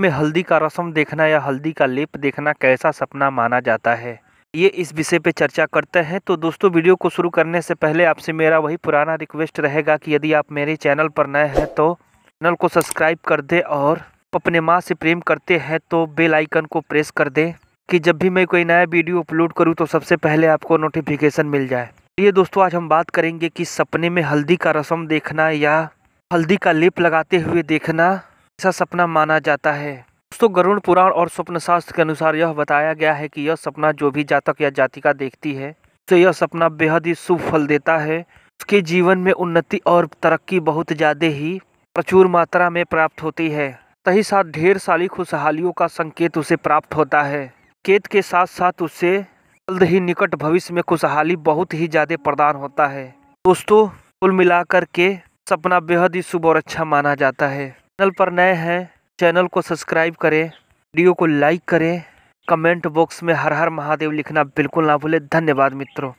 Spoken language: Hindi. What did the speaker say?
में हल्दी का रसम देखना या हल्दी का लेप देखना कैसा सपना माना जाता है ये इस विषय पे चर्चा करते हैं तो दोस्तों वीडियो को शुरू करने से पहले आपसे मेरा वही पुराना रिक्वेस्ट रहेगा कि यदि आप मेरे चैनल पर नए हैं तो चैनल को सब्सक्राइब कर दे और अपने माँ से प्रेम करते हैं तो बेल आइकन को प्रेस कर दें कि जब भी मैं कोई नया वीडियो अपलोड करूँ तो सबसे पहले आपको नोटिफिकेशन मिल जाए ये दोस्तों आज हम बात करेंगे कि सपने में हल्दी का रसम देखना या हल्दी का लेप लगाते हुए देखना ऐसा सपना माना जाता है दोस्तों गरुण पुराण और स्वप्न शास्त्र के अनुसार यह बताया गया है कि यह सपना जो भी जातक या जातिका देखती है तो यह सपना बेहद ही शुभ फल देता है उसके जीवन में उन्नति और तरक्की बहुत ज़्यादा ही प्रचुर मात्रा में प्राप्त होती है तही साथ ढेर सारी खुशहालियों का संकेत उसे प्राप्त होता है केत के साथ साथ उसे जल्द ही निकट भविष्य में खुशहाली बहुत ही ज़्यादा प्रदान होता है दोस्तों कुल मिलाकर के सपना बेहद ही शुभ और अच्छा माना जाता है चैनल पर नए हैं चैनल को सब्सक्राइब करें वीडियो को लाइक करें कमेंट बॉक्स में हर हर महादेव लिखना बिल्कुल ना भूलें धन्यवाद मित्रों